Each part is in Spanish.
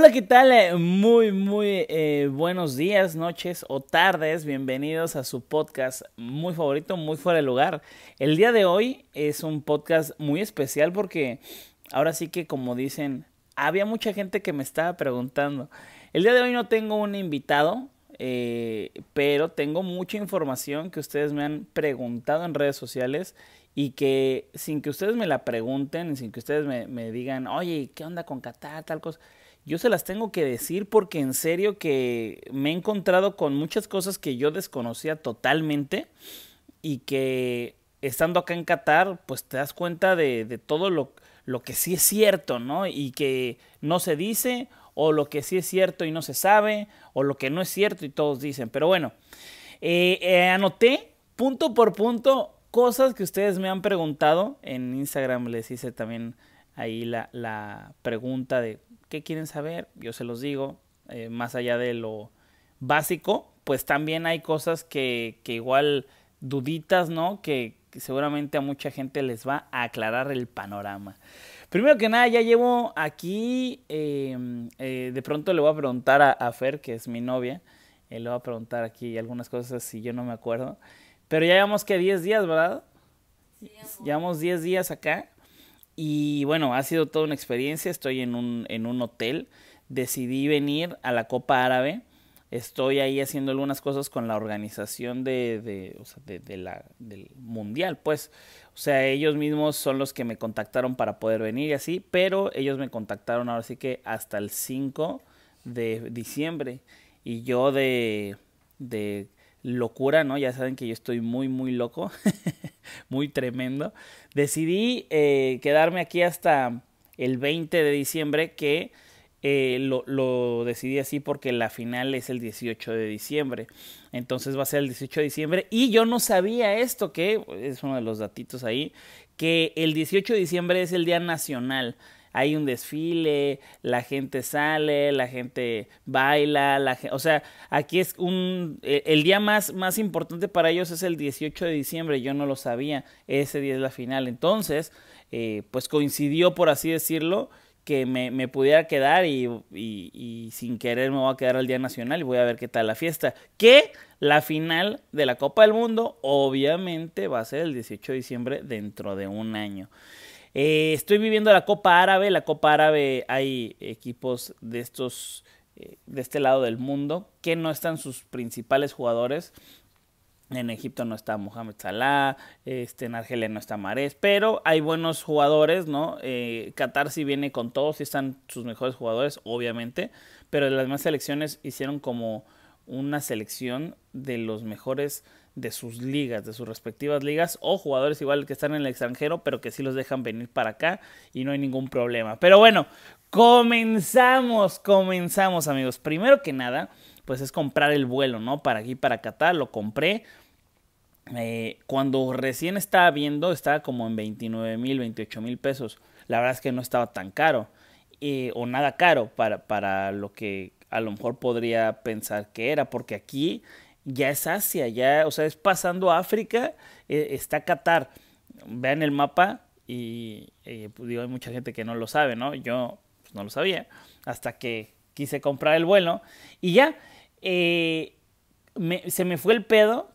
Hola, ¿qué tal? Eh, muy, muy eh, buenos días, noches o tardes. Bienvenidos a su podcast muy favorito, muy fuera de lugar. El día de hoy es un podcast muy especial porque ahora sí que, como dicen, había mucha gente que me estaba preguntando. El día de hoy no tengo un invitado, eh, pero tengo mucha información que ustedes me han preguntado en redes sociales y que sin que ustedes me la pregunten, sin que ustedes me, me digan, oye, ¿qué onda con Qatar? Tal cosa yo se las tengo que decir porque en serio que me he encontrado con muchas cosas que yo desconocía totalmente y que estando acá en Qatar, pues te das cuenta de, todo lo, lo que sí es cierto, ¿no? Y que no se dice, o lo que sí es cierto y no se sabe, o lo que no es cierto y todos dicen. Pero bueno, eh, eh, anoté punto por punto cosas que ustedes me han preguntado. En Instagram les hice también ahí la, pregunta de qué quieren saber, yo se los digo, eh, más allá de lo básico, pues también hay cosas que, igual duditas, ¿no? Que, seguramente a mucha gente les va a aclarar el panorama. Primero que nada, ya llevo aquí, eh, eh, de pronto le voy a preguntar a, a Fer, que es mi novia, le voy a preguntar aquí algunas cosas si yo no me acuerdo, pero ya llevamos que 10 días, ¿verdad? llevamos 10 días acá. Y bueno, ha sido toda una experiencia. Estoy en un, en un hotel. Decidí venir a la Copa Árabe. Estoy ahí haciendo algunas cosas con la organización de, la, del mundial, pues. O sea, ellos mismos son los que me contactaron para poder venir y así, pero ellos me contactaron ahora sí que hasta el 5 de diciembre. Y yo de, de locura, ¿no? Ya saben que yo estoy muy, muy loco, muy tremendo. Decidí eh, quedarme aquí hasta el 20 de diciembre, que eh, lo, lo, decidí así porque la final es el 18 de diciembre. Entonces va a ser el 18 de diciembre. Y yo no sabía esto, que es uno de los datitos ahí, que el 18 de diciembre es el Día Nacional hay un desfile, la gente sale, la gente baila, la o sea, aquí es un, e, el día más, más importante para ellos es el 18 de diciembre, yo no lo sabía, ese día es la final, entonces, eh, pues coincidió, por así decirlo, que me, pudiera quedar y, y, sin querer me voy a quedar al Día Nacional y voy a ver qué tal la fiesta. Que la final de la Copa del Mundo obviamente va a ser el 18 de diciembre dentro de un año. Eh, estoy viviendo la Copa Árabe. La Copa Árabe hay equipos de estos eh, de este lado del mundo que no están sus principales jugadores. En Egipto no está Mohamed Salah, este, en Argelia no está Marés, pero hay buenos jugadores, ¿no? Eh, Qatar sí viene con todos, sí están sus mejores jugadores, obviamente, pero las demás selecciones hicieron como una selección de los mejores de sus ligas, de sus respectivas ligas, o jugadores igual que están en el extranjero, pero que sí los dejan venir para acá y no hay ningún problema. Pero bueno, comenzamos, comenzamos amigos. Primero que nada, pues es comprar el vuelo, ¿no? Para aquí, para Qatar, lo compré. Eh, cuando recién estaba viendo, estaba como en 29 mil, 28 mil pesos. La verdad es que no estaba tan caro. Eh, o nada caro para, para lo que a lo mejor podría pensar que era. Porque aquí ya es Asia, ya, o sea, es pasando África, e, está Qatar. Vean el mapa y pues, digo, hay mucha gente que no lo sabe, ¿no? Yo pues, no lo sabía hasta que quise comprar el vuelo y ya, eh, se me fue el pedo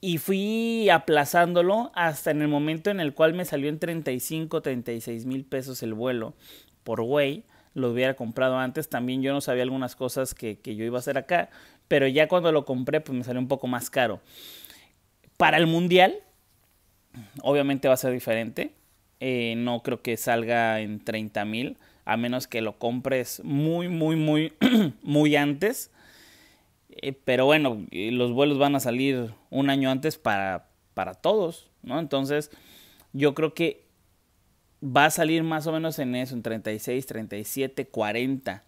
y fui aplazándolo hasta en el momento en el cual me salió en 35, 36 mil pesos el vuelo por güey. Lo hubiera comprado antes. También yo no sabía algunas cosas que, que yo iba a hacer acá pero ya cuando lo compré pues me salió un poco más caro. Para el mundial, obviamente va a ser diferente. Eh, no creo que salga en 30 mil, a menos que lo compres muy, muy, muy, muy antes. Eh, pero bueno, eh, los vuelos van a salir un año antes para, para todos, ¿no? Entonces, yo creo que va a salir más o menos en eso, en 36, 37, 40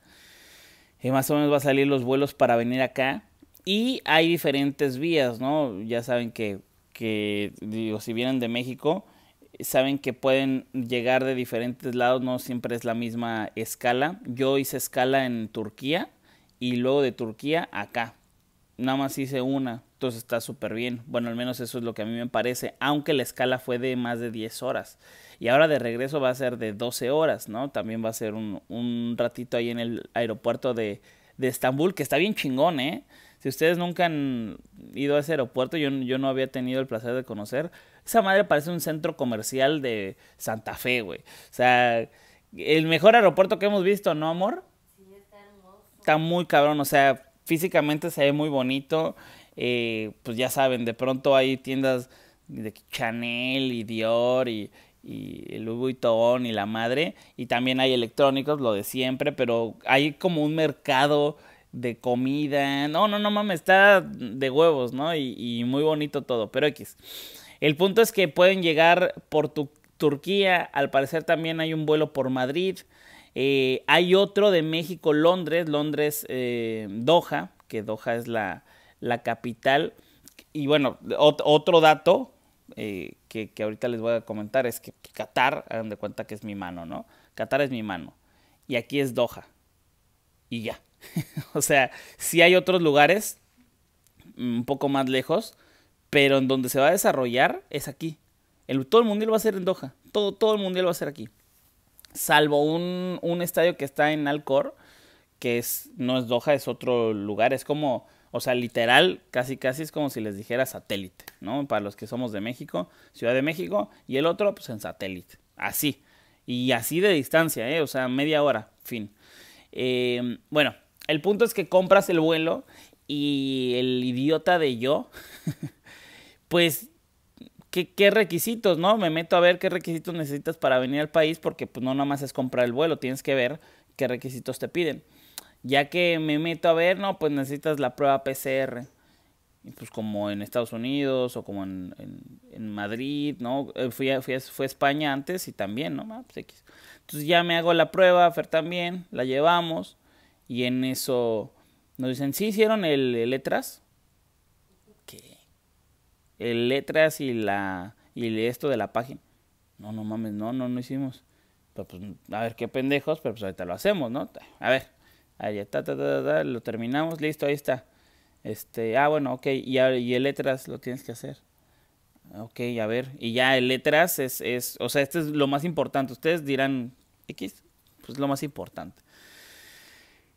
más o menos va a salir los vuelos para venir acá. Y hay diferentes vías, ¿no? Ya saben que, que digo, si vienen de México, saben que pueden llegar de diferentes lados, no siempre es la misma escala. Yo hice escala en Turquía y luego de Turquía acá. Nada más hice una. Entonces está súper bien. Bueno, al menos eso es lo que a mí me parece. Aunque la escala fue de más de 10 horas. Y ahora de regreso va a ser de 12 horas, ¿no? También va a ser un, un ratito ahí en el aeropuerto de, Estambul, que está bien chingón, ¿eh? Si ustedes nunca han ido a ese aeropuerto, yo, yo, no había tenido el placer de conocer. Esa madre parece un centro comercial de Santa Fe, güey. O sea, el mejor aeropuerto que hemos visto, ¿no, amor? Sí, está hermoso. Está muy cabrón, o sea, físicamente se ve muy bonito. Eh, pues ya saben, de pronto hay tiendas de Chanel y Dior y, y Louis Vuitton y la madre, y también hay electrónicos, lo de siempre, pero hay como un mercado de comida, no, no, no mames, está de huevos, ¿no? Y, muy bonito todo, pero X. El punto es que pueden llegar por Turquía, al parecer también hay un vuelo por Madrid, eh, hay otro de México, Londres, Londres, eh, Doha, que Doha es la, la capital. Y bueno, otro dato eh, que, ahorita les voy a comentar es que, Qatar, hagan de cuenta que es mi mano, ¿no? Qatar es mi mano. Y aquí es Doha. Y ya. o sea, sí hay otros lugares mm, un poco más lejos, pero en donde se va a desarrollar es aquí. El, todo el mundial va a ser en Doha. Todo, todo el mundial va a ser aquí. Salvo un, estadio que está en Alcor, que es, no es Doha, es otro lugar. Es como o sea, literal, casi casi es como si les dijera satélite, ¿no? Para los que somos de México, Ciudad de México, y el otro, pues en satélite. Así. Y así de distancia, ¿eh? O sea, media hora, fin. Em, bueno, el punto es que compras el vuelo y el idiota de yo, pues, ¿qué, ¿qué, requisitos, no? Me meto a ver qué requisitos necesitas para venir al país porque pues no nada más es comprar el vuelo, tienes que ver qué requisitos te piden. Ya que me meto a ver, no, pues necesitas la prueba PCR. Y pues como en Estados Unidos o como en, en, Madrid, ¿no? Eh, fui a, fui, España antes y también, ¿no? Ah, pues, X. Entonces ya me hago la prueba, Fer también, la llevamos y en eso nos dicen, sí hicieron el, letras. ¿Qué? El letras y la y esto de la página. No, no mames, no, no, no hicimos. pues, a ver qué pendejos, pero pues ahorita lo hacemos, ¿no? A ver, Ahí ya, lo terminamos, listo, ahí está. Este, ah, bueno, ok, y, y el letras lo tienes que hacer. Ok, a ver, y ya el letras es, o sea, este es lo más importante. Ustedes dirán, X, pues lo más importante.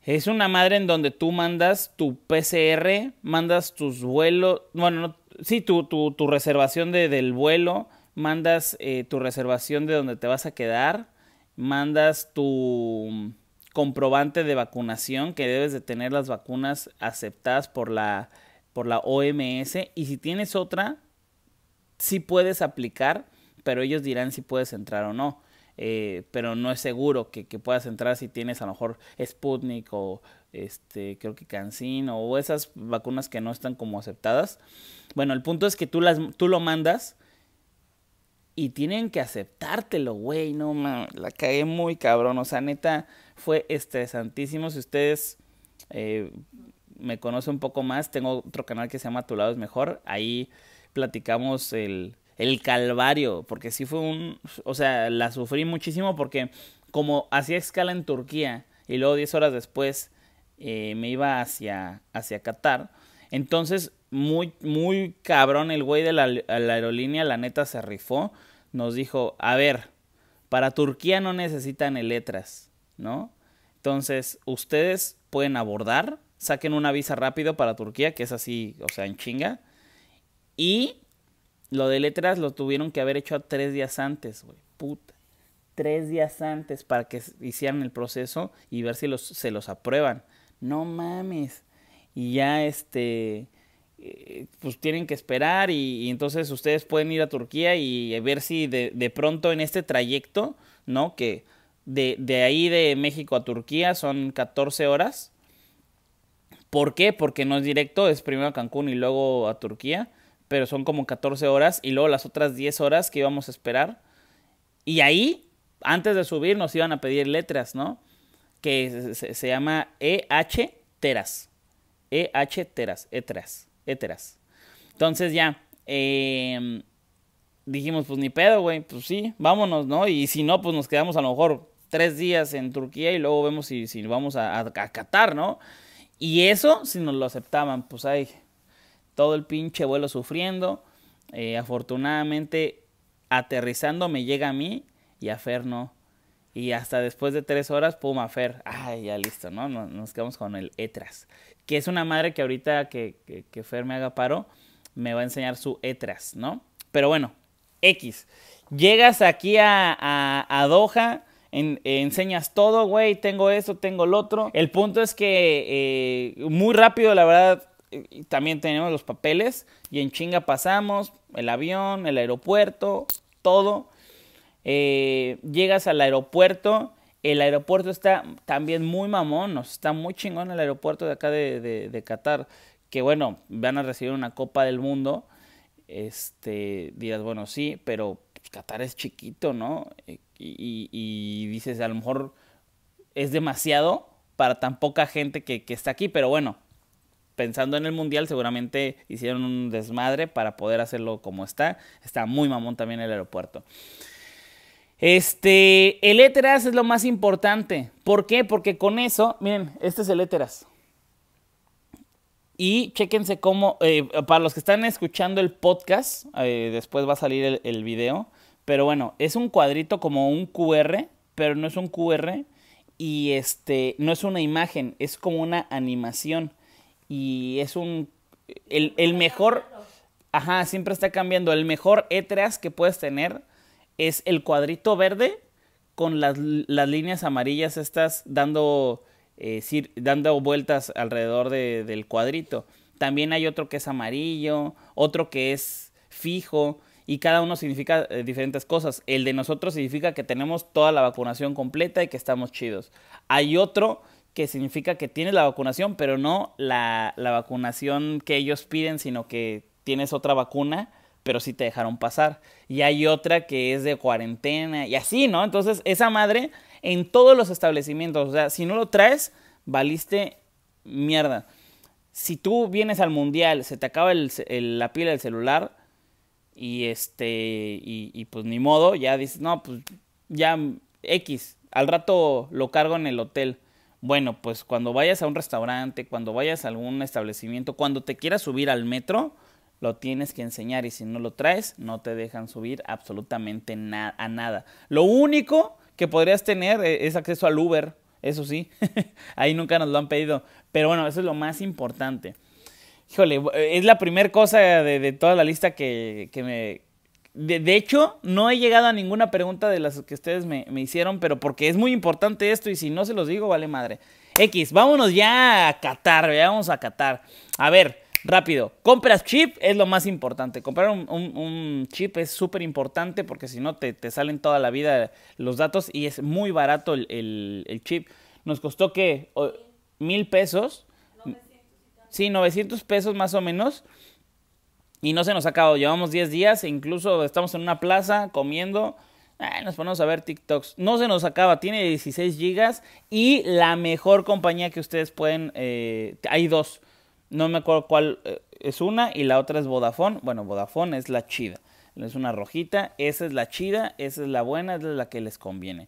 Es una madre en donde tú mandas tu PCR, mandas tus vuelos, bueno, no, sí, tu, reservación del vuelo, mandas eh, tu reservación de donde te vas a quedar, mandas tu comprobante de vacunación que debes de tener las vacunas aceptadas por la, por la OMS. Y si tienes otra, Si puedes aplicar, pero ellos dirán si puedes entrar o no. Eh, pero no es seguro que, que, puedas entrar si tienes a lo mejor Sputnik o este, creo que Cancin o esas vacunas que no están como aceptadas. Bueno, el punto es que tú, las, tú lo mandas y tienen que aceptártelo, güey. No, man, la cae muy cabrón. O sea, neta, fue estresantísimo. Si ustedes eh, me conocen un poco más, tengo otro canal que se llama Tu lado es mejor. Ahí platicamos el, calvario, porque sí fue un, o sea, la sufrí muchísimo porque como hacía escala en Turquía y luego 10 horas después eh, me iba hacia, hacia Qatar, entonces muy, muy cabrón el güey de la, la aerolínea, la neta se rifó, nos dijo, a ver, para Turquía no necesitan letras ¿no? Entonces, ustedes pueden abordar, saquen una visa rápido para Turquía, que es así, o sea, en chinga. Y lo de letras lo tuvieron que haber hecho tres días antes, güey. Puta. Tres días antes para que hicieran el proceso y ver si los, se los aprueban. No mames. Y ya este eh, pues tienen que esperar y, entonces ustedes pueden ir a Turquía y ver si de, de, pronto en este trayecto, ¿no? Que de, ahí de México a Turquía son 14 horas. ¿Por qué? Porque no es directo, es primero a Cancún y luego a Turquía, pero son como 14 horas y luego las otras 10 horas que íbamos a esperar. Y ahí, antes de subir, nos iban a pedir letras, ¿no? Que se, se llama EH Teras. EH Teras, Eteras, Eteras Entonces ya, em, dijimos, pues ni pedo, güey, pues sí, vámonos, ¿no? Y si no, pues nos quedamos a lo mejor tres días en Turquía y luego vemos si, si vamos a, a, Qatar, ¿no? Y eso, si nos lo aceptaban, pues hay todo el pinche vuelo sufriendo. Eh, afortunadamente, aterrizando me llega a mí y a Fer no. Y hasta después de tres horas, pum, a Fer. Ay, ya listo, ¿no? Nos, quedamos con el ETRAS. Que es una madre que ahorita que, que, Fer me haga paro, me va a enseñar su ETRAS, ¿no? Pero bueno, X. Llegas aquí a, a, a Doha enseñas todo, güey, tengo esto, tengo lo otro. El punto es que eh, muy rápido, la verdad, también tenemos los papeles y en chinga pasamos, el avión, el aeropuerto, todo. Eh, llegas al aeropuerto, el aeropuerto está también muy mamón, está muy chingón el aeropuerto de acá de, Qatar, que bueno, van a recibir una Copa del Mundo. Este, dirás, bueno, sí, pero Qatar es chiquito, ¿no? Eh, y, dices, a lo mejor es demasiado para tan poca gente que, está aquí, pero bueno, pensando en el mundial, seguramente hicieron un desmadre para poder hacerlo como está. Está muy mamón también el aeropuerto. Este, el Eteras es lo más importante. ¿Por qué? Porque con eso, miren, este es el Eteras. Y chéquense cómo, eh, para los que están escuchando el podcast, eh, después va a salir el video. Pero bueno, es un cuadrito como un QR, pero no es un QR y este no es una imagen, es como una animación y es un el, mejor ajá, siempre está cambiando, el mejor E3 que puedes tener es el cuadrito verde con las, las líneas amarillas estas dando eh, dando vueltas alrededor del cuadrito. También hay otro que es amarillo, otro que es fijo y cada uno significa eh, diferentes cosas. El de nosotros significa que tenemos toda la vacunación completa y que estamos chidos. Hay otro que significa que tienes la vacunación, pero no la, vacunación que ellos piden, sino que tienes otra vacuna, pero sí te dejaron pasar. Y hay otra que es de cuarentena y así, ¿no? Entonces, esa madre en todos los establecimientos, o sea, si no lo traes, valiste mierda. Si tú vienes al mundial, se te acaba la pila del celular, y este, y, pues ni modo, ya dices, no, pues ya X, al rato lo cargo en el hotel. Bueno, pues cuando vayas a un restaurante, cuando vayas a algún establecimiento, cuando te quieras subir al metro, lo tienes que enseñar y si no lo traes, no te dejan subir absolutamente a nada. Lo único que podrías tener eh, es acceso al Uber, eso sí, ahí nunca nos lo han pedido. Pero bueno, eso es lo más importante híjole, eh, es la primera cosa de, toda la lista que, me... De, hecho, no he llegado a ninguna pregunta de las que ustedes me, hicieron, pero porque es muy importante esto y si no se los digo, vale madre. X, vámonos ya a catar, ya vamos a catar. A ver, rápido, compras chip es lo más importante. Comprar un, chip es súper importante porque si no te, salen toda la vida los datos y es muy barato el, chip. Nos costó ¿qué? mil pesos sí, 900 pesos más o menos. Y no se nos acaba. llevamos 10 días, e incluso estamos en una plaza comiendo. nos ponemos a ver TikToks. No se nos acaba, tiene 16 gigas y la mejor compañía que ustedes pueden... Eh, hay dos, no me acuerdo cuál eh, es una y la otra es Vodafone. Bueno, Vodafone es la chida, es una rojita, esa es la chida, esa es la buena, esa es la que les conviene.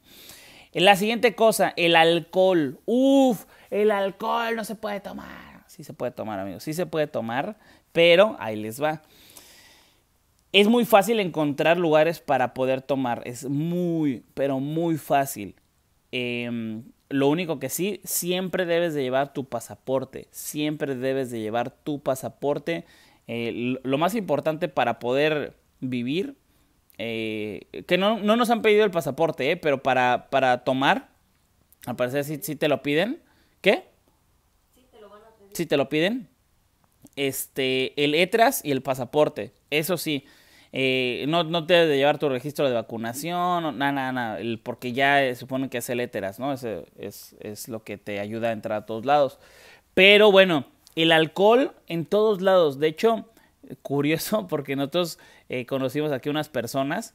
La siguiente cosa, el alcohol. Uf, el alcohol no se puede tomar Sí se puede tomar, amigos. Sí se puede tomar, pero ahí les va. Es muy fácil encontrar lugares para poder tomar. Es muy, pero muy fácil. Em, lo único que sí, siempre debes de llevar tu pasaporte. Siempre debes de llevar tu pasaporte. Eh, lo más importante para poder vivir, eh, que no, nos han pedido el pasaporte, eh, pero para, para tomar, al parecer si te lo piden. ¿Qué? si te lo piden, este, el ETRAS y el pasaporte. Eso sí, eh, no, no te debes de llevar tu registro de vacunación, nada, nada, porque ya eh, suponen que es el ETRAS, ¿no? Ese es, es lo que te ayuda a entrar a todos lados. Pero bueno, el alcohol en todos lados. De hecho, curioso porque nosotros eh, conocimos aquí unas personas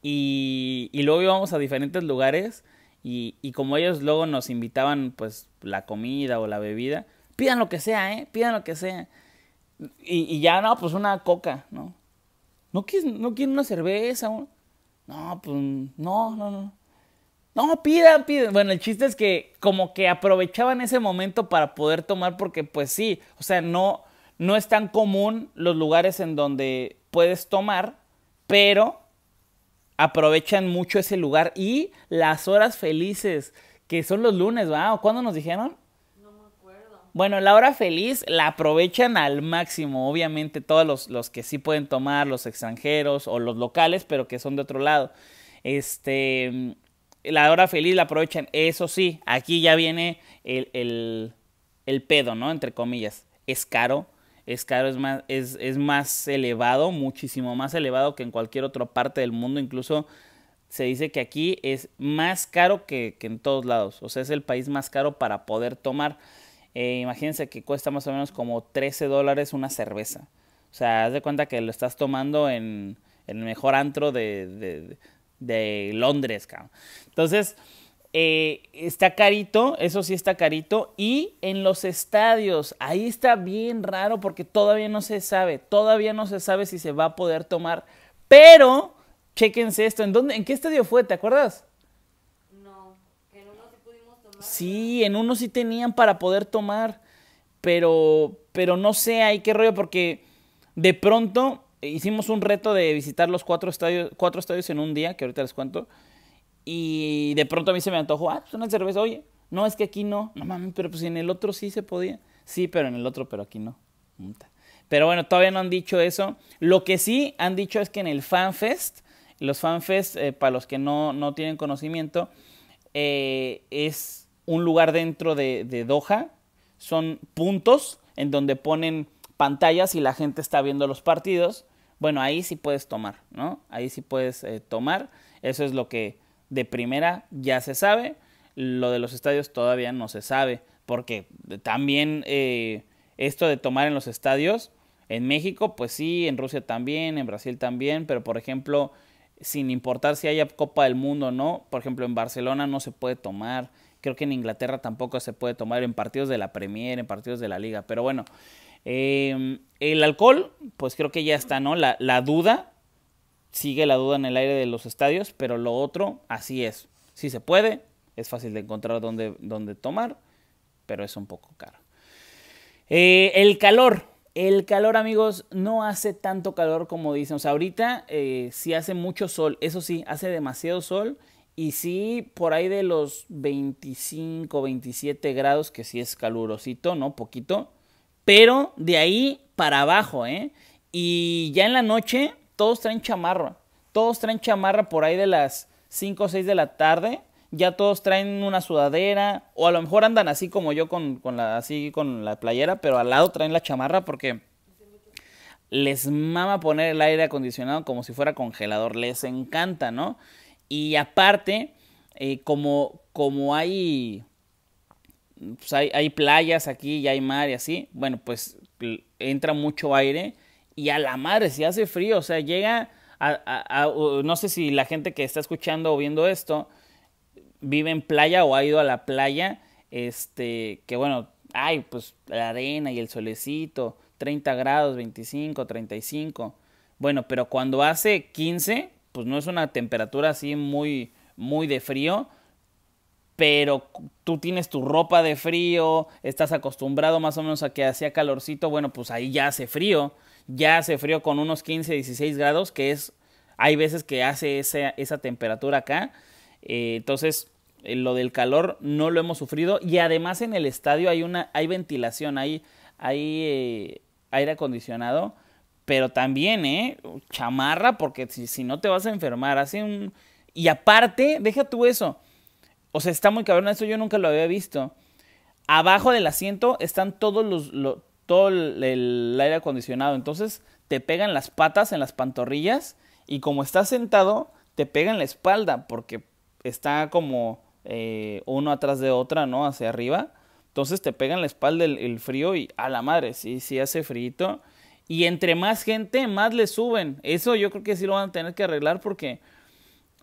y, y, luego íbamos a diferentes lugares y, y como ellos luego nos invitaban pues la comida o la bebida, Pidan lo que sea, ¿eh? Pidan lo que sea. Y, ya, no, pues una coca, ¿no? ¿No quieren, no una cerveza? No, pues no, no, no. No, pidan, pidan. Bueno, el chiste es que como que aprovechaban ese momento para poder tomar porque pues sí, o sea, no, no es tan común los lugares en donde puedes tomar, pero aprovechan mucho ese lugar y las horas felices, que son los lunes, ¿va? cuándo nos dijeron? Bueno, la hora feliz la aprovechan al máximo, obviamente todos los, los, que sí pueden tomar, los extranjeros o los locales, pero que son de otro lado. Este, la hora feliz la aprovechan, eso sí, aquí ya viene el, el, pedo, ¿no? Entre comillas, es caro, es caro, es más, es, es más elevado, muchísimo más elevado que en cualquier otra parte del mundo, incluso se dice que aquí es más caro que, que en todos lados, o sea, es el país más caro para poder tomar. Eh, imagínense que cuesta más o menos como 13 dólares una cerveza. O sea, haz de cuenta que lo estás tomando en, el mejor antro de, Londres, cabrón. Entonces, eh, está carito, eso sí está carito. Y en los estadios, ahí está bien raro porque todavía no se sabe, todavía no se sabe si se va a poder tomar. Pero, chéquense esto, ¿en, dónde, en qué estadio fue? ¿Te acuerdas? Sí, en uno sí tenían para poder tomar, pero, pero no sé hay qué rollo, porque de pronto hicimos un reto de visitar los cuatro estadios, cuatro estadios en un día, que ahorita les cuento, y de pronto a mí se me antojó, ah, pues una cerveza, oye, no, es que aquí no, no mames, pero pues en el otro sí se podía, sí, pero en el otro, pero aquí no. Pero bueno, todavía no han dicho eso. Lo que sí han dicho es que en el FanFest, los FanFest, eh, para los que no, tienen conocimiento, eh, es un lugar dentro de, Doha. Son puntos en donde ponen pantallas y la gente está viendo los partidos. Bueno, ahí sí puedes tomar, ¿no? Ahí sí puedes eh, tomar. Eso es lo que de primera ya se sabe. Lo de los estadios todavía no se sabe, porque también eh, esto de tomar en los estadios, en México, pues sí, en Rusia también, en Brasil también, pero por ejemplo, sin importar si haya Copa del Mundo o no, por ejemplo, en Barcelona no se puede tomar, Creo que en Inglaterra tampoco se puede tomar en partidos de la Premier, en partidos de la Liga. Pero bueno, em, el alcohol, pues creo que ya está, ¿no? La, duda, sigue la duda en el aire de los estadios, pero lo otro, así es. Si se puede, es fácil de encontrar dónde, dónde tomar, pero es un poco caro. Eh, el calor. El calor, amigos, no hace tanto calor como dicen. O sea, ahorita eh, sí hace mucho sol. Eso sí, hace demasiado sol y sí, por ahí de los 25, 27 grados, que sí es calurosito, ¿no? Poquito. Pero de ahí para abajo, ¿eh? Y ya en la noche, todos traen chamarra. Todos traen chamarra por ahí de las 5 o 6 de la tarde. Ya todos traen una sudadera. O a lo mejor andan así como yo con, con la, así con la playera, pero al lado traen la chamarra porque les mama poner el aire acondicionado como si fuera congelador. Les encanta, ¿no? Y aparte, eh, como, como pues, hay, hay, playas aquí y hay mar y así, bueno, pues entra mucho aire y a la madre, si hace frío, o sea, llega a, no sé si la gente que está escuchando o viendo esto vive en playa o ha ido a la playa, este, que bueno, hay pues la arena y el solecito, 30 grados, 25, 35. Bueno, pero cuando hace 15, pues no es una temperatura así muy, muy de frío, pero tú tienes tu ropa de frío, estás acostumbrado más o menos a que hacía calorcito, bueno, pues ahí ya hace frío, ya hace frío con unos 15, 16 grados, que es, hay veces que hace esa, esa temperatura acá, eh, entonces eh, lo del calor no lo hemos sufrido y además en el estadio hay una, hay ventilación, hay, hay eh, aire acondicionado, pero también, ¿eh? Chamarra, porque si, si no te vas a enfermar. Hace un. Y aparte, deja tú eso. O sea, está muy cabrón, eso yo nunca lo había visto. Abajo del asiento están todos los. todo el, aire acondicionado. Entonces te pegan las patas en las pantorrillas. Y como estás sentado, te pegan la espalda. Porque está como eh, uno atrás de otra, ¿no? Hacia arriba. Entonces te pegan la espalda el, frío y a la madre, sí, sí hace frío. Y entre más gente, más le suben. Eso yo creo que sí lo van a tener que arreglar porque,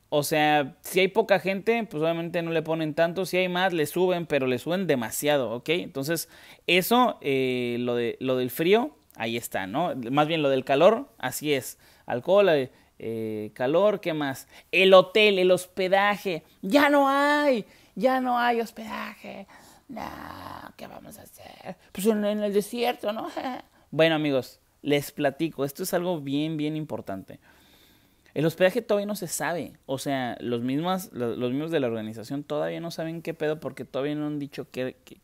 o sea, si hay poca gente, pues obviamente no le ponen tanto. Si hay más, le suben, pero le suben demasiado, ¿ok? Entonces, eso, eh, lo, de, lo del frío, ahí está, ¿no? Más bien lo del calor, así es. Alcohol, eh, calor, ¿qué más? El hotel, el hospedaje. Ya no hay, ya no hay hospedaje. No, ¿qué vamos a hacer? Pues en el desierto, ¿no? bueno amigos, les platico, esto es algo bien, bien importante. El hospedaje todavía no se sabe. O sea, los mismos, los, mismos de la organización todavía no saben qué pedo porque todavía no han dicho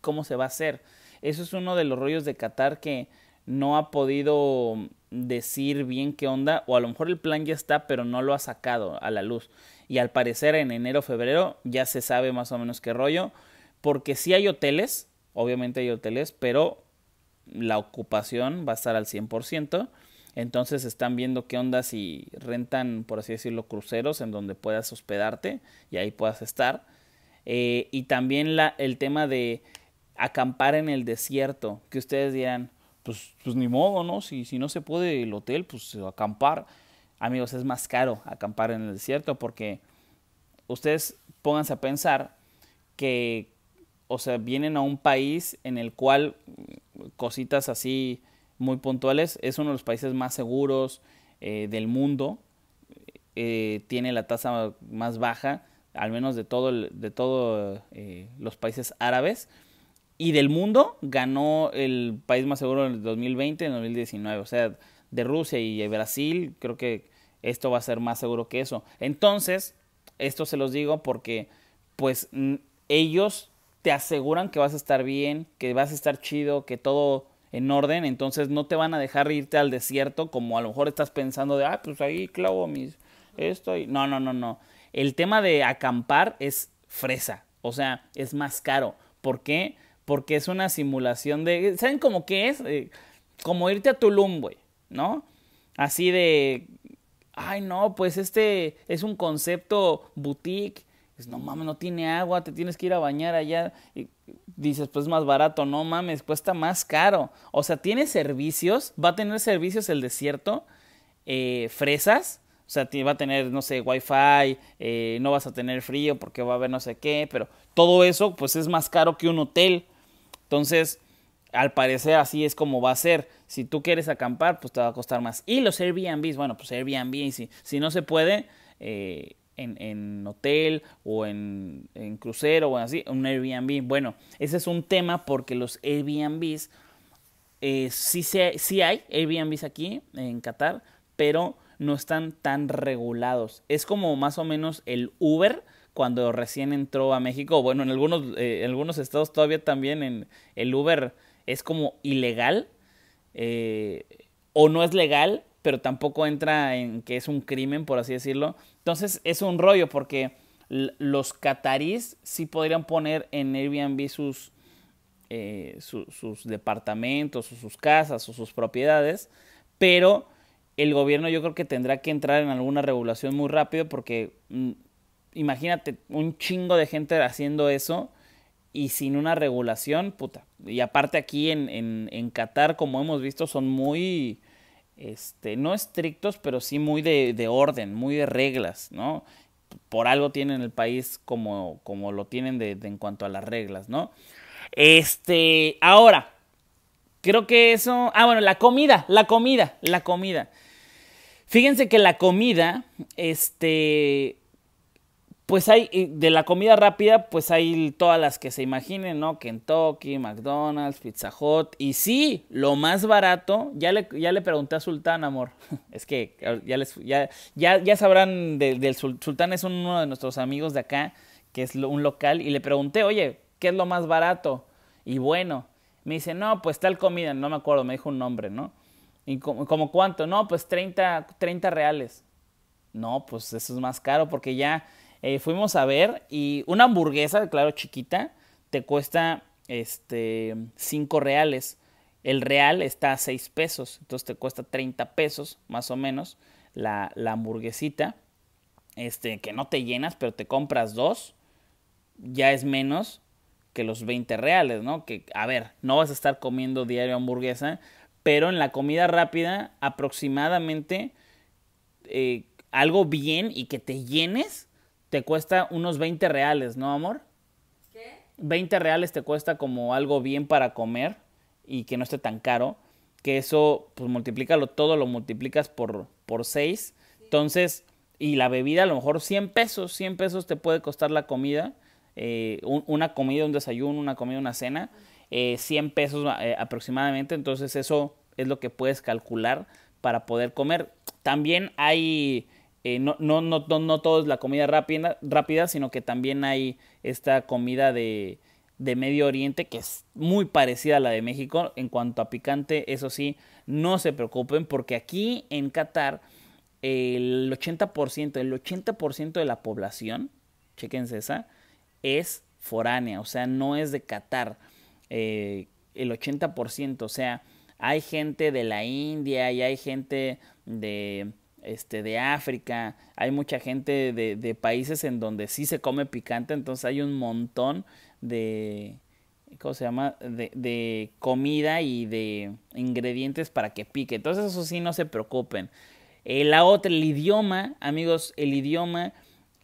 cómo se va a hacer. Eso es uno de los rollos de Qatar que no ha podido decir bien qué onda. O a lo mejor el plan ya está, pero no lo ha sacado a la luz. Y al parecer en enero, febrero ya se sabe más o menos qué rollo. Porque sí hay hoteles, obviamente hay hoteles, pero la ocupación va a estar al 100%. Entonces están viendo qué onda si rentan, por así decirlo, cruceros en donde puedas hospedarte y ahí puedas estar. Eh, y también la, el tema de acampar en el desierto, que ustedes dirán, pues, pues ni modo, ¿no? Si, si no se puede el hotel, pues acampar. Amigos, es más caro acampar en el desierto porque ustedes pónganse a pensar que o sea, vienen a un país en el cual mm, cositas así muy puntuales, es uno de los países más seguros eh, del mundo, eh, tiene la tasa más baja, al menos de todos de todo, eh, los países árabes, y del mundo ganó el país más seguro en el 2020, en el 2019, o sea, de Rusia y de Brasil, creo que esto va a ser más seguro que eso. Entonces, esto se los digo porque, pues, ellos te aseguran que vas a estar bien, que vas a estar chido, que todo en orden, entonces no te van a dejar irte al desierto como a lo mejor estás pensando de, ah, pues ahí clavo mis esto y no, no, no, no. El tema de acampar es fresa, o sea, es más caro. ¿Por qué? Porque es una simulación de, ¿saben cómo qué es? Eh, como irte a Tulum, güey, ¿no? Así de, ay no, pues este es un concepto boutique no mames, no tiene agua, te tienes que ir a bañar allá. Y dices, pues es más barato, no mames, cuesta más caro. O sea, tiene servicios, va a tener servicios el desierto, eh, fresas, o sea, va a tener, no sé, wifi, eh, no vas a tener frío porque va a haber no sé qué, pero todo eso pues es más caro que un hotel. Entonces, al parecer así es como va a ser. Si tú quieres acampar, pues te va a costar más. Y los Airbnbs, bueno, pues Airbnb, si, si no se puede, eh, en, hotel o en, crucero o así, un Airbnb. Bueno, ese es un tema porque los Airbnbs, eh, sí, se, sí hay Airbnbs aquí en Qatar, pero no están tan regulados. Es como más o menos el Uber cuando recién entró a México. Bueno, en algunos, eh, algunos estados todavía también el Uber es como ilegal eh, o no es legal pero tampoco entra en que es un crimen, por así decirlo. Entonces es un rollo porque los catarís sí podrían poner en Airbnb sus, eh, sus departamentos o sus casas o sus propiedades, pero el gobierno yo creo que tendrá que entrar en alguna regulación muy rápido porque mm, imagínate un chingo de gente haciendo eso y sin una regulación, puta. Y aparte aquí en, en, en Qatar, como hemos visto, son muy este, no estrictos, pero sí muy de, orden, muy de reglas, ¿no? Por algo tienen el país como, como lo tienen de, en cuanto a las reglas, ¿no? Este, ahora, creo que eso, ah, bueno, la comida, la comida, la comida. Fíjense que la comida, este, pues hay, de la comida rápida, pues hay todas las que se imaginen, ¿no? Kentucky, McDonald's, Pizza Hut. Y sí, lo más barato, ya le, ya le pregunté a Sultán, amor. Es que ya, les, ya, ya, ya sabrán del Sultán, es uno de nuestros amigos de acá, que es un local. Y le pregunté, oye, ¿qué es lo más barato? Y bueno, me dice, no, pues tal comida, no me acuerdo, me dijo un nombre, ¿no? ¿Y como, cuánto? No, pues 30, 30 reales. No, pues eso es más caro porque ya eh, fuimos a ver y una hamburguesa, claro, chiquita, te cuesta este 5 reales. El real está a 6 pesos, entonces te cuesta 30 pesos más o menos la, la hamburguesita. Este, que no te llenas, pero te compras dos, ya es menos que los 20 reales, ¿no? Que, a ver, no vas a estar comiendo diario hamburguesa, pero en la comida rápida, aproximadamente eh, algo bien y que te llenes, te cuesta unos 20 reales, ¿no, amor? ¿Qué? 20 reales te cuesta como algo bien para comer y que no esté tan caro. Que eso, pues multiplícalo todo, lo multiplicas por, por 6. Entonces, y la bebida a lo mejor 100 pesos, 100 pesos te puede costar la comida, eh, una comida, un desayuno, una comida, una cena, 100 eh, pesos eh, aproximadamente, entonces eso es lo que puedes calcular para poder comer. También hay eh, no, no, no, no, todo es la comida rápida, rápida, sino que también hay esta comida de, de Medio Oriente que es muy parecida a la de México en cuanto a picante. Eso sí, no se preocupen porque aquí en Qatar el 80%, el 80% de la población, chequense esa, es foránea, o sea, no es de Qatar. Eh, el 80%, o sea, hay gente de la India y hay gente de este, de África, hay mucha gente de, países en donde sí se come picante, entonces hay un montón de, ¿cómo se llama?, de, comida y de ingredientes para que pique. Entonces eso sí, no se preocupen. Eh, la otra, el idioma, amigos, el idioma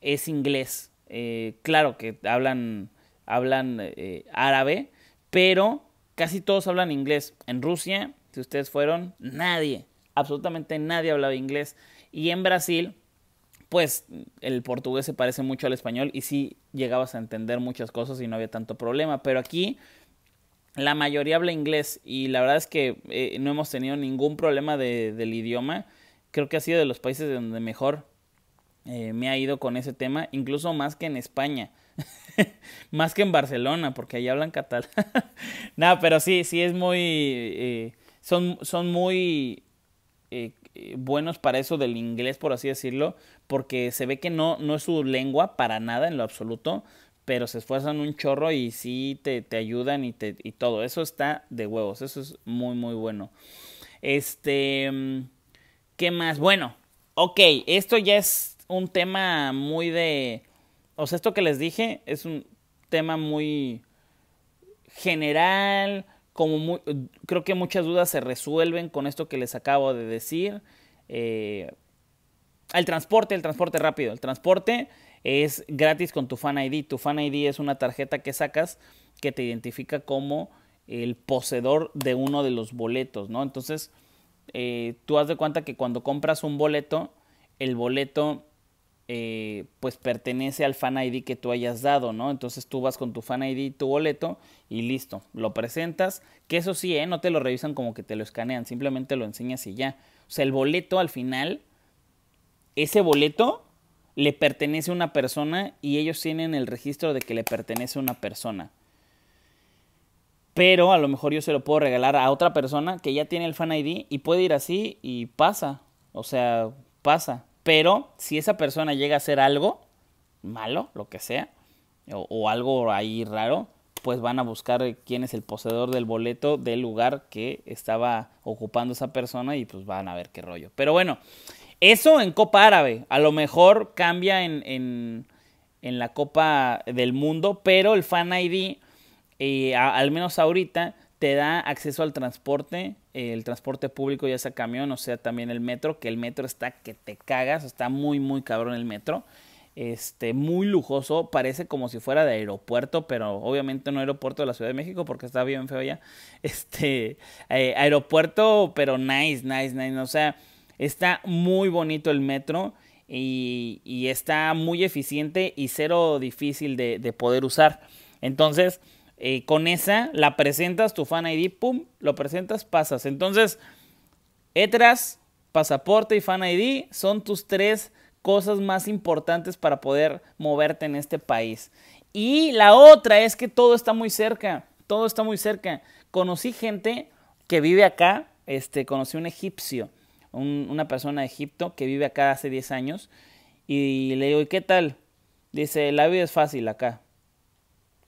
es inglés. Eh, claro que hablan, hablan eh, árabe, pero casi todos hablan inglés. En Rusia, si ustedes fueron, nadie absolutamente nadie hablaba inglés. Y en Brasil, pues el portugués se parece mucho al español y sí llegabas a entender muchas cosas y no había tanto problema. Pero aquí la mayoría habla inglés y la verdad es que eh, no hemos tenido ningún problema del idioma. Creo que ha sido de los países donde mejor eh, me ha ido con ese tema, incluso más que en España, más que en Barcelona, porque ahí hablan catalán. Nada, pero sí, sí es muy... Eh, son, son muy eh, eh, buenos para eso del inglés, por así decirlo, porque se ve que no, no es su lengua para nada en lo absoluto, pero se esfuerzan un chorro y sí te, ayudan y, y todo. Eso está de huevos, eso es muy, muy bueno. Este, mm, ¿qué más? Bueno, ok, esto ya es un tema muy de... O sea, esto que les dije es un tema muy general, como creo que muchas dudas se resuelven con esto que les acabo de decir. Eh, el transporte, el transporte rápido. El transporte es gratis con tu Fan ID. Tu Fan ID es una tarjeta que sacas que te identifica como el poseedor de uno de los boletos, ¿no? Entonces, eh, tú haz de cuenta que cuando compras un boleto, el boleto eh, pues pertenece al fan ID que tú hayas dado, ¿no? Entonces tú vas con tu fan ID, tu boleto y listo, lo presentas, que eso sí, ¿eh? no te lo revisan como que te lo escanean, simplemente lo enseñas y ya. O sea, el boleto al final, ese boleto le pertenece a una persona y ellos tienen el registro de que le pertenece a una persona. Pero a lo mejor yo se lo puedo regalar a otra persona que ya tiene el fan ID y puede ir así y pasa. O sea, pasa. Pero si esa persona llega a hacer algo malo, lo que sea, o, algo ahí raro, pues van a buscar quién es el poseedor del boleto del lugar que estaba ocupando esa persona y pues van a ver qué rollo. Pero bueno, eso en Copa Árabe, a lo mejor cambia en, en, la Copa del Mundo, pero el Fan ID, eh, al menos ahorita, te da acceso al transporte, el transporte público, ya sea camión o sea también el metro, que el metro está que te cagas, está muy, muy cabrón el metro. Este, muy lujoso, parece como si fuera de aeropuerto, pero obviamente no aeropuerto de la Ciudad de México porque está bien feo ya. Este, eh, aeropuerto, pero nice, nice, nice. O sea, está muy bonito el metro y, está muy eficiente y cero difícil de, de poder usar. Entonces, con esa la presentas tu fan ID, pum, lo presentas, pasas. Entonces, ETRAS, pasaporte y fan ID son tus tres cosas más importantes para poder moverte en este país. Y la otra es que todo está muy cerca, todo está muy cerca. Conocí gente que vive acá, este, conocí un egipcio, una persona de Egipto que vive acá hace 10 años, y le digo, ¿y qué tal? Dice, la vida es fácil acá.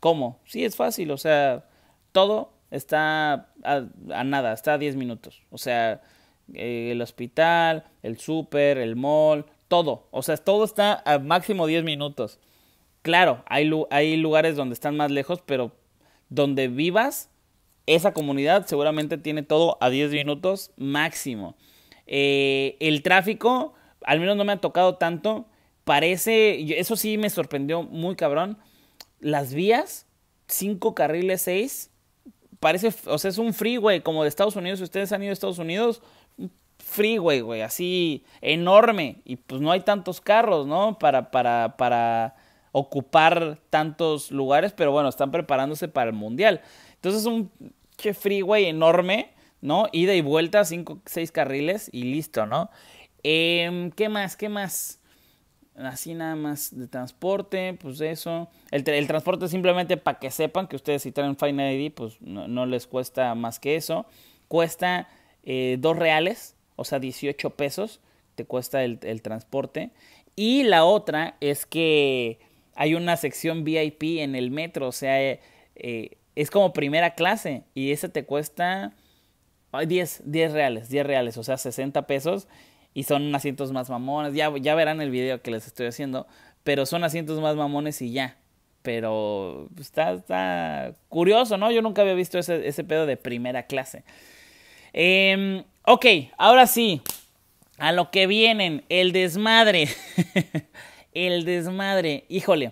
¿Cómo? Sí, es fácil, o sea, todo está a, nada, está a 10 minutos. O sea, eh, el hospital, el súper, el mall, todo. O sea, todo está a máximo 10 minutos. Claro, hay, lugares donde están más lejos, pero donde vivas, esa comunidad seguramente tiene todo a 10 minutos máximo. Eh, el tráfico, al menos no me ha tocado tanto. Parece, eso sí me sorprendió muy cabrón las vías, cinco carriles, seis, parece, o sea, es un freeway como de Estados Unidos, si ustedes han ido a Estados Unidos, freeway, güey, así enorme y pues no hay tantos carros, ¿no? Para, para, para ocupar tantos lugares, pero bueno, están preparándose para el Mundial. Entonces un che freeway enorme, ¿no? Ida y vuelta, cinco, seis carriles y listo, ¿no? Em, ¿Qué más? ¿Qué más? así nada más de transporte, pues eso. El, transporte simplemente para que sepan que ustedes si traen Fine ID, pues no, les cuesta más que eso. Cuesta eh, dos reales, o sea, 18 pesos te cuesta el, transporte. Y la otra es que hay una sección VIP en el metro, o sea, eh, eh, es como primera clase y esa te cuesta 10 reales, 10 reales, o sea, 60 pesos y son asientos más mamones. Ya, ya verán el video que les estoy haciendo, pero son asientos más mamones y ya. Pero pues, está, está curioso, ¿no? Yo nunca había visto ese, pedo de primera clase. Em, ok, ahora sí, a lo que vienen, el desmadre. el desmadre, híjole.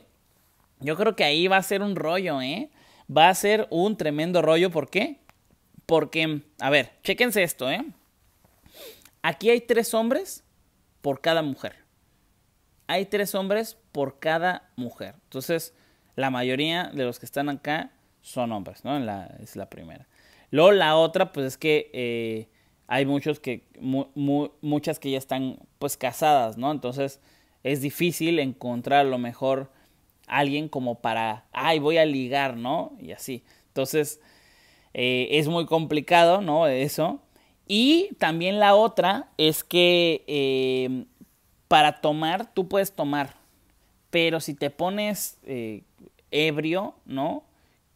Yo creo que ahí va a ser un rollo, ¿eh? Va a ser un tremendo rollo. ¿Por qué? Porque, a ver, chéquense esto, ¿eh? Aquí hay tres hombres por cada mujer. Hay tres hombres por cada mujer. Entonces, la mayoría de los que están acá son hombres, ¿no? la, es la primera. Luego la otra, pues es que eh, hay muchos que, muchas que ya están pues casadas, ¿no? Entonces es difícil encontrar a lo mejor alguien como para, ay, voy a ligar, ¿no? Y así. Entonces eh, es muy complicado, ¿no? Eso. Y también la otra es que em, para tomar, tú puedes tomar, pero si te pones eh, ebrio, ¿no?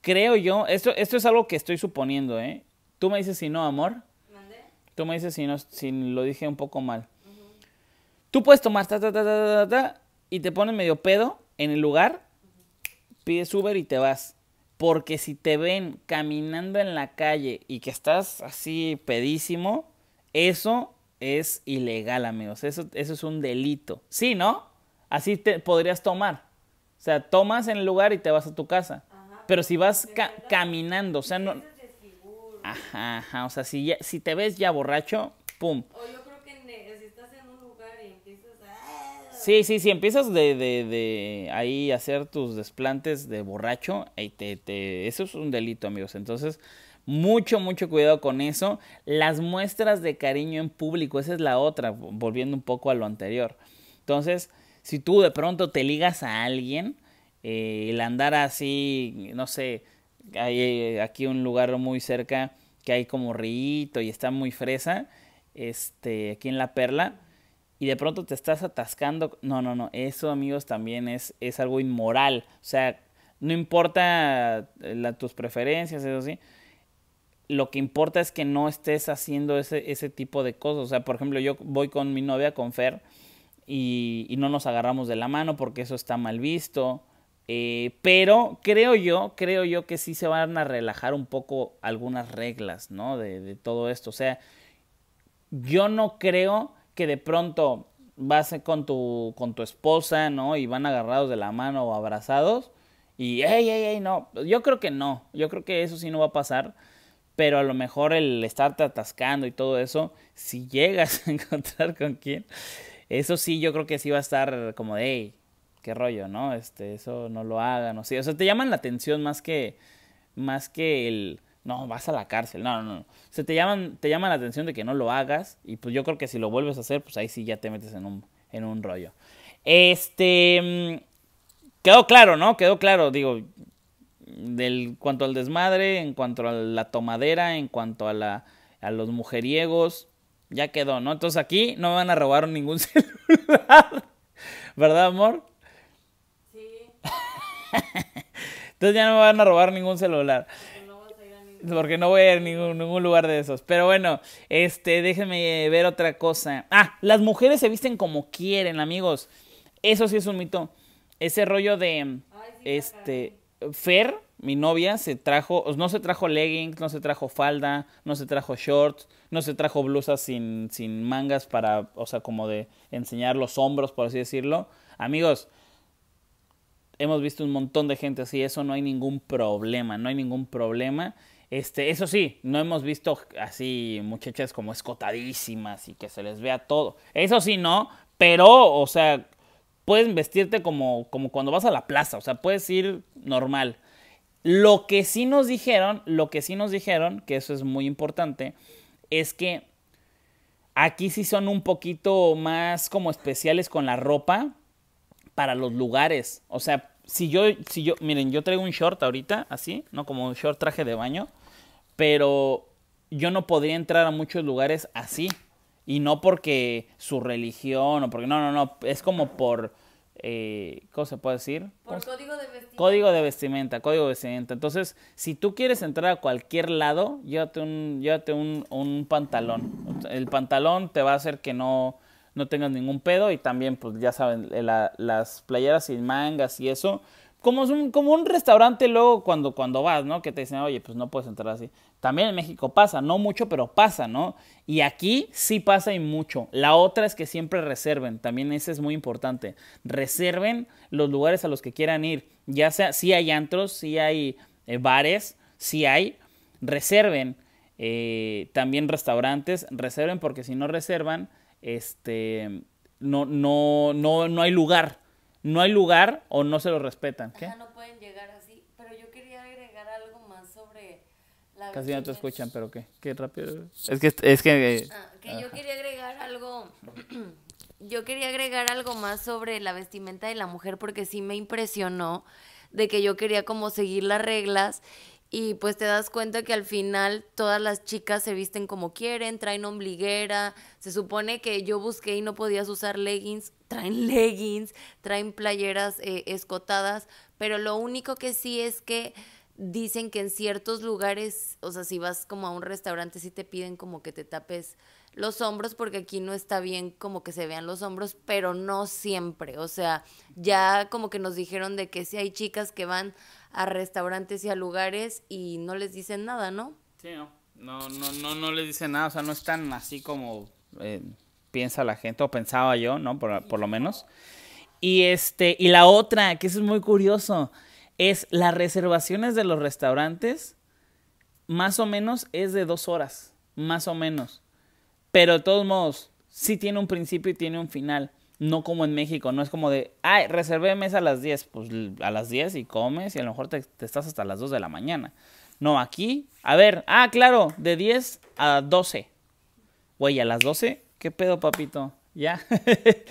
Creo yo, esto, esto es algo que estoy suponiendo, ¿eh? Tú me dices si no, amor. ¿Mandé? Tú me dices si, no, si lo dije un poco mal. Tú puedes tomar ta, ta, ta, ta, y te pones medio pedo en el lugar, pides Uber y te vas. Porque si te ven caminando en la calle y que estás así pedísimo, eso es ilegal, amigos. Eso, es un delito. Sí, ¿no? Así te podrías tomar. O sea, tomas en el lugar y te vas a tu casa. pero si vas caminando, o sea, no... Ajá, ajá. O sea, si, si te ves ya borracho, pum. Sí, sí, sí, empiezas de, de, de ahí hacer tus desplantes de borracho, y eso es un delito, amigos. Entonces, mucho, mucho cuidado con eso. Las muestras de cariño en público, esa es la otra, volviendo un poco a lo anterior. Entonces, si tú de pronto te ligas a alguien, eh, el andar así, no sé, hay eh, aquí un lugar muy cerca que hay como rito y está muy fresa, este, aquí en La Perla, y de pronto te estás atascando. No, no, no, eso amigos también es, es algo inmoral. O sea, no importa eh, tus preferencias, eso sí. Lo que importa es que no estés haciendo ese, tipo de cosas. O sea, por ejemplo, yo voy con mi novia, con Fer, y, no nos agarramos de la mano porque eso está mal visto. Eh, pero creo yo, creo yo que sí se van a relajar un poco algunas reglas, ¿no? De, de todo esto. O sea, yo no creo que de pronto vas con tu, con tu esposa, ¿no? Y van agarrados de la mano o abrazados. Y, ey, ey, ey, no. Yo creo que no. Yo creo que eso sí no va a pasar. Pero a lo mejor el estarte atascando y todo eso, si llegas a encontrar con quién, eso sí yo creo que sí va a estar como de, hey, qué rollo, ¿no? Este, eso no lo hagan, o sea, te llaman la atención más que, más que el, no, vas a la cárcel, no, no, no. te llaman, te llaman la atención de que no lo hagas y pues yo creo que si lo vuelves a hacer, pues ahí sí ya te metes en un, en un rollo. Este, mm, quedó claro, ¿no? Quedó claro, digo, del, cuanto al desmadre, en cuanto a la tomadera, en cuanto a, la, a los mujeriegos, ya quedó, ¿no? Entonces aquí no me van a robar ningún celular, ¿verdad, amor? Sí. Entonces ya no me van a robar ningún celular. Porque no voy a ir a ningún, ningún, lugar de esos. Pero bueno, este, déjenme ver otra cosa. Ah, las mujeres se visten como quieren, amigos. Eso sí es un mito. Ese rollo de. este. Fer, mi novia, se trajo. No se trajo leggings, no se trajo falda, no se trajo shorts, no se trajo blusas sin, sin mangas para. O sea, como de enseñar los hombros, por así decirlo. Amigos, hemos visto un montón de gente así, eso no hay ningún problema, no hay ningún problema. Este, eso sí, no hemos visto así muchachas como escotadísimas y que se les vea todo. Eso sí, no, pero, o sea, puedes vestirte como, como cuando vas a la plaza, o sea, puedes ir normal. Lo que sí nos dijeron, lo que sí nos dijeron, que eso es muy importante, es que aquí sí son un poquito más como especiales con la ropa para los lugares. O sea, si yo, si yo, miren, yo traigo un short ahorita, así, ¿no? Como un short traje de baño, pero yo no podría entrar a muchos lugares así. Y no porque su religión o porque, no, no, no, es como por, eh, ¿cómo se puede decir? Por código de vestimenta. Código de vestimenta, código de vestimenta. Entonces, si tú quieres entrar a cualquier lado, llévate un, llévate un pantalón. El pantalón te va a hacer que no, no tengas ningún pedo y también pues ya saben eh, las playeras sin mangas y eso como un, como un restaurante luego cuando, cuando vas, ¿no? Que te dicen, oye, pues no puedes entrar así. También en México pasa, no mucho, pero pasa, ¿no? Y aquí sí pasa y mucho. La otra es que siempre reserven, también ese es muy importante. Reserven los lugares a los que quieran ir. Ya sea, si hay antros, si hay eh, bares, si hay, reserven. Eh, también restaurantes, reserven porque si no reservan, este, no, no, no, no hay lugar. No hay lugar o no se lo respetan. ¿Qué? sea, no pueden llegar así. Pero yo quería agregar algo más sobre la Casi no te escuchan, pero qué, qué rápido. Es que, es que... Eh, ah, que yo quería agregar algo... yo quería agregar algo más sobre la vestimenta de la mujer porque sí me impresionó de que yo quería como seguir las reglas y pues te das cuenta que al final todas las chicas se visten como quieren, traen ombliguera, se supone que yo busqué y no podías usar leggings, traen leggings, traen playeras eh, escotadas, pero lo único que sí es que dicen que en ciertos lugares, o sea, si vas como a un restaurante sí te piden como que te tapes los hombros porque aquí no está bien como que se vean los hombros, pero no siempre, o sea, ya como que nos dijeron de que si hay chicas que van a restaurantes y a lugares y no les dicen nada, ¿no? Sí, no, no, no, no, no les dicen nada, o sea, no están así como eh, piensa la gente, o pensaba yo, ¿no? Por, por lo menos. Y este, y la otra, que eso es muy curioso, es las reservaciones de los restaurantes, más o menos es de dos horas, más o menos. Pero de todos modos, sí tiene un principio y tiene un final. No como en México, no es como de, ay, reservé mesa a las 10, pues a las 10 y comes y a lo mejor te, estás hasta las 2 de la mañana. No, aquí, a ver, ah, claro, de 10 a 12. Güey, a las 12, ¿qué pedo, papito? ¿Ya?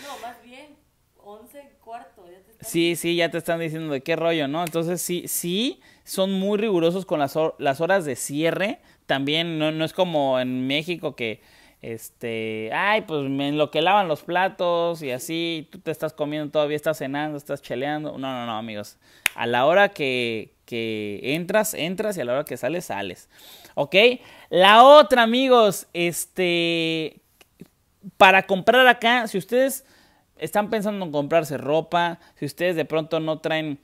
no, más bien, 11 cuarto. Ya te están... Sí, sí, ya te están diciendo de qué rollo, ¿no? Entonces, sí, sí, son muy rigurosos con las, horas de cierre. También no es como en México que este, ay, pues en lo que lavan los platos y así, tú te estás comiendo todavía, estás cenando, estás cheleando. No, no, no, amigos. A la hora que, entras, entras y a la hora que sales, sales. ¿Ok? La otra, amigos, este, para comprar acá, si ustedes están pensando en comprarse ropa, si ustedes de pronto no traen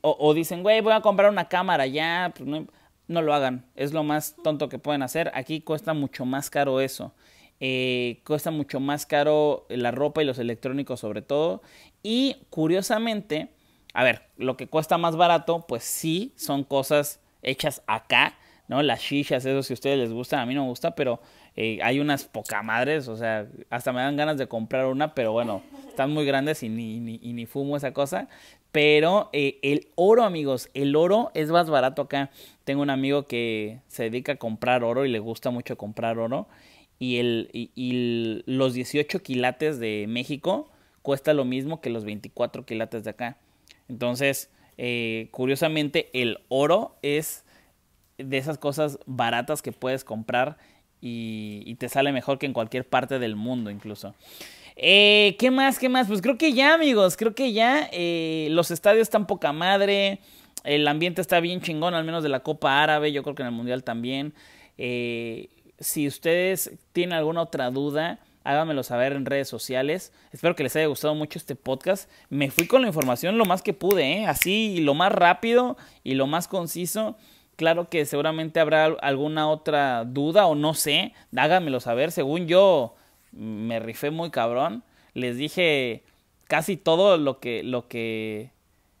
o, dicen, güey, voy a comprar una cámara ya, pues no, lo hagan, es lo más tonto que pueden hacer, aquí cuesta mucho más caro eso. Eh, cuesta mucho más caro la ropa y los electrónicos sobre todo. Y curiosamente, a ver, lo que cuesta más barato, pues sí, son cosas hechas acá, ¿no? Las shishas, eso si a ustedes les gustan, a mí no me gusta, pero eh, hay unas poca madres, o sea, hasta me dan ganas de comprar una, pero bueno, están muy grandes y ni, ni fumo esa cosa. Pero eh, el oro, amigos, el oro es más barato acá. Tengo un amigo que se dedica a comprar oro y le gusta mucho comprar oro y, el, los 18 quilates de México cuesta lo mismo que los 24 quilates de acá. Entonces, eh, curiosamente, el oro es de esas cosas baratas que puedes comprar y, te sale mejor que en cualquier parte del mundo incluso. Eh, ¿Qué más? ¿Qué más? Pues creo que ya, amigos, creo que ya eh, los estadios están poca madre, el ambiente está bien chingón, al menos de la Copa Árabe, yo creo que en el Mundial también. Eh, si ustedes tienen alguna otra duda, háganmelo saber en redes sociales. Espero que les haya gustado mucho este podcast. Me fui con la información lo más que pude, ¿eh? así lo más rápido y lo más conciso. Claro que seguramente habrá alguna otra duda o no sé, háganmelo saber. Según yo, me rifé muy cabrón. Les dije casi todo lo que, lo que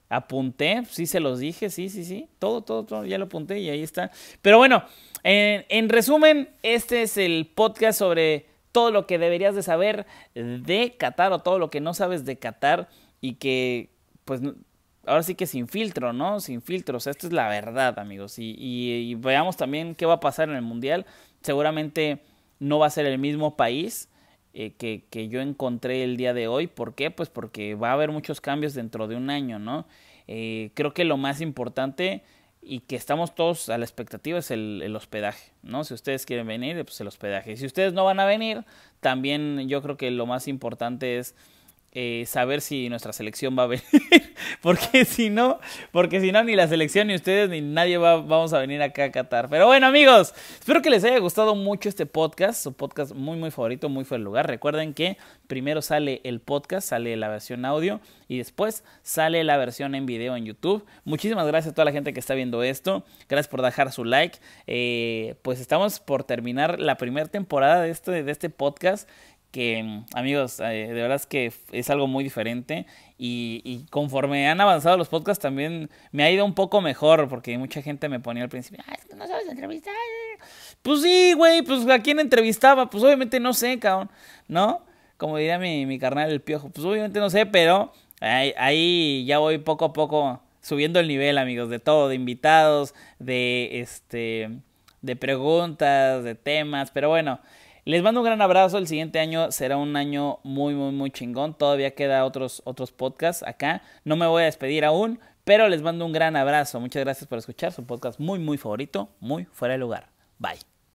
apunté. Sí se los dije, sí, sí, sí. Todo, todo, todo. Ya lo apunté y ahí está. Pero bueno, en, resumen, este es el podcast sobre todo lo que deberías de saber de Qatar o todo lo que no sabes de Qatar y que, pues, ahora sí que sin filtro, ¿no? Sin filtros. O sea, esta es la verdad, amigos. Y, veamos también qué va a pasar en el Mundial. Seguramente no va a ser el mismo país eh, que, que, yo encontré el día de hoy. ¿Por qué? Pues porque va a haber muchos cambios dentro de un año, ¿no? Eh, creo que lo más importante y que estamos todos a la expectativa es el, el, hospedaje, ¿no? Si ustedes quieren venir, pues el hospedaje. Si ustedes no van a venir, también yo creo que lo más importante es eh, saber si nuestra selección va a venir. porque si no, porque si no, ni la selección, ni ustedes, ni nadie vamos a venir acá a Qatar. Pero bueno, amigos, espero que les haya gustado mucho este podcast. Su podcast muy, muy favorito, muy fue el lugar. Recuerden que primero sale el podcast, sale la versión audio y después sale la versión en video en YouTube. Muchísimas gracias a toda la gente que está viendo esto. Gracias por dejar su like. Eh, pues estamos por terminar la primera temporada de este, de este podcast que mm, amigos, eh, de verdad es que es algo muy diferente y, conforme han avanzado los podcasts también me ha ido un poco mejor porque mucha gente me ponía al principio, ah, es que no sabes entrevistar. Pues sí, güey, pues a quién entrevistaba, pues obviamente no sé, cabrón, ¿no? Como diría mi, mi carnal el piojo, pues obviamente no sé, pero ahí, ahí ya voy poco a poco subiendo el nivel, amigos, de todo, de invitados, de este de preguntas, de temas, pero bueno, les mando un gran abrazo. El siguiente año será un año muy, muy, muy chingón. Todavía queda otros, otros podcasts acá. No me voy a despedir aún, pero les mando un gran abrazo. Muchas gracias por escuchar su podcast muy, muy favorito, muy fuera de lugar. Bye.